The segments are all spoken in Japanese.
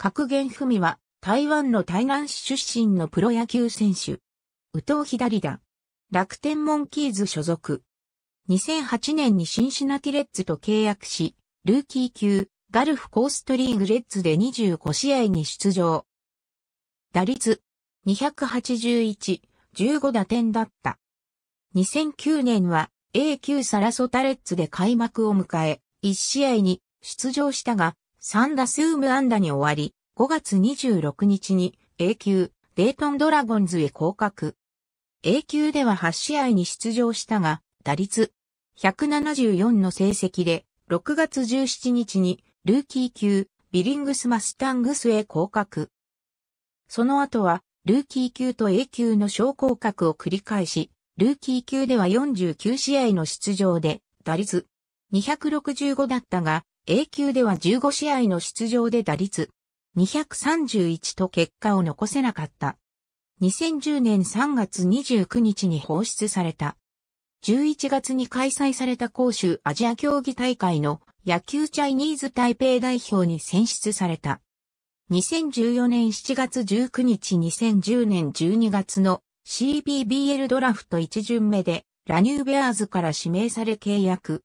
格言文は、台湾の台南市出身のプロ野球選手。宇藤左だ。楽天モンキーズ所属。2008年にシンシナティレッズと契約し、ルーキー級、ガルフコーストリーグレッズで25試合に出場。打率、281、15打点だった。2009年は A 級サラソタレッズで開幕を迎え、1試合に出場したが、3打数無安打に終わり、5月26日に A 級デイトンドラゴンズへ降格。A 級では8試合に出場したが、打率174の成績で、6月17日にルーキー級ビリングスマスタングスへ降格。その後は、ルーキー級と A 級の昇降格を繰り返し、ルーキー級では49試合の出場で、打率265だったが、A 級では15試合の出場で打率231と結果を残せなかった。2010年3月29日に放出された。11月に開催された杭州アジア競技大会の野球チャイニーズ台北代表に選出された。2014年7月19日2010年12月の CBBL ドラフト1巡目でラニューベアーズから指名され契約。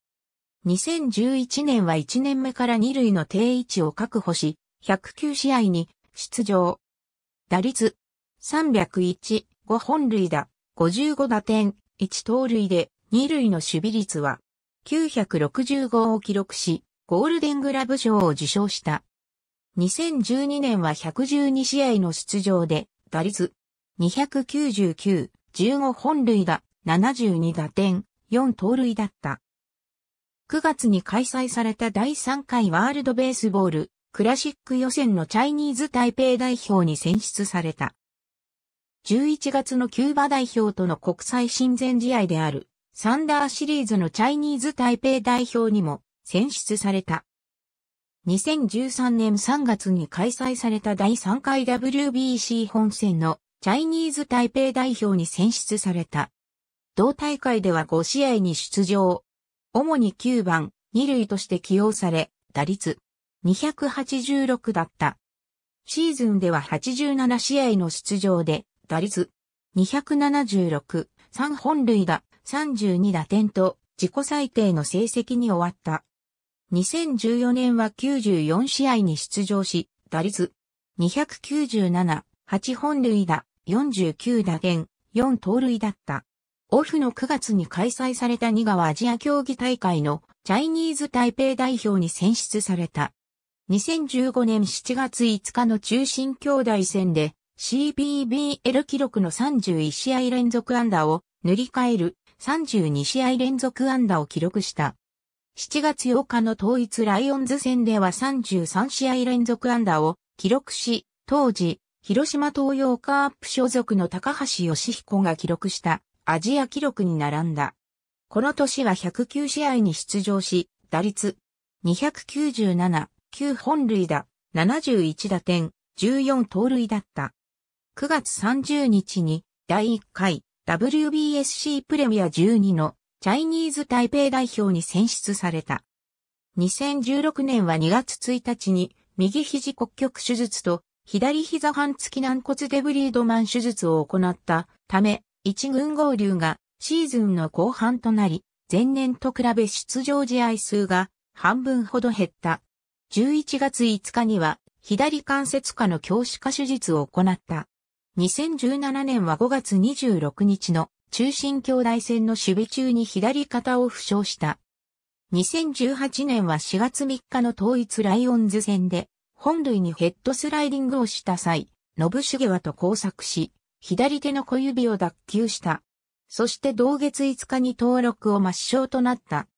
2011年は1年目から2塁の定位置を確保し、109試合に出場。打率301、5本塁打、55打点、1盗塁で、2塁の守備率は965を記録し、ゴールデングラブ賞を受賞した。2012年は112試合の出場で、打率299、15本塁打、72打点、4盗塁だった。9月に開催された第3回ワールドベースボールクラシック予選のチャイニーズ台北代表に選出された。11月のキューバ代表との国際親善試合であるサンダーシリーズのチャイニーズ台北代表にも選出された。2013年3月に開催された第3回 WBC 本戦のチャイニーズ台北代表に選出された。同大会では5試合に出場、主に9番、2塁として起用され、打率286だった。シーズンでは87試合の出場で、打率276、3本塁打、32打点と自己最低の成績に終わった。2014年は94試合に出場し、打率297、8本塁打、49打点、4盗塁だった。オフの9月に開催されたニ川アジア競技大会のチャイニーズ台北代表に選出された。2015年7月5日の中心兄弟戦で CBBL 記録の31試合連続安打を塗り替える32試合連続安打を記録した。7月8日の統一ライオンズ戦では33試合連続安打を記録し、当時、広島東洋カープ所属の高橋義彦が記録したアジア記録に並んだ。この年は109試合に出場し、打率297、9本塁打、71打点、14盗塁だった。9月30日に第1回 WBSC プレミア12のチャイニーズ台北代表に選出された。2016年は2月1日に右肘骨曲手術と左膝半付き軟骨デブリードマン手術を行ったため一軍合流がシーズンの後半となり、前年と比べ出場試合数が半分ほど減った。11月5日には左関節下の教師化手術を行った。2017年は5月26日の中心兄弟戦の守備中に左肩を負傷した。2018年は4月3日の統一ライオンズ戦で、本塁にヘッドスライディングをした際、信重はと交錯し、左手の小指を脱臼した。そして同月5日に登録を抹消となった。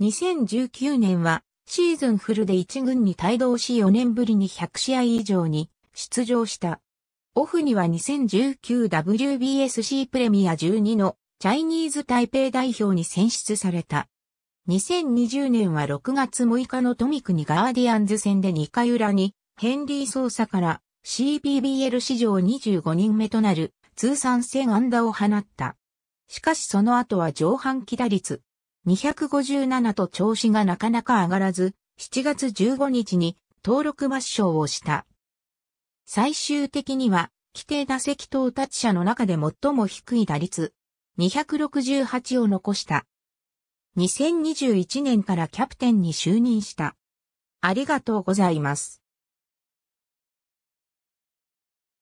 2019年はシーズンフルで1軍に帯同し4年ぶりに100試合以上に出場した。オフには 2019WBSC プレミア12のチャイニーズ台北代表に選出された。2020年は6月6日のトミクにガーディアンズ戦で2回裏にヘンリー捜査から CPBL 史上25人目となる通算1000安打を放った。しかしその後は上半期打率257と調子がなかなか上がらず、7月15日に登録抹消をした。最終的には、規定打席到達者の中で最も低い打率、268を残した。2021年からキャプテンに就任した。ありがとうございます。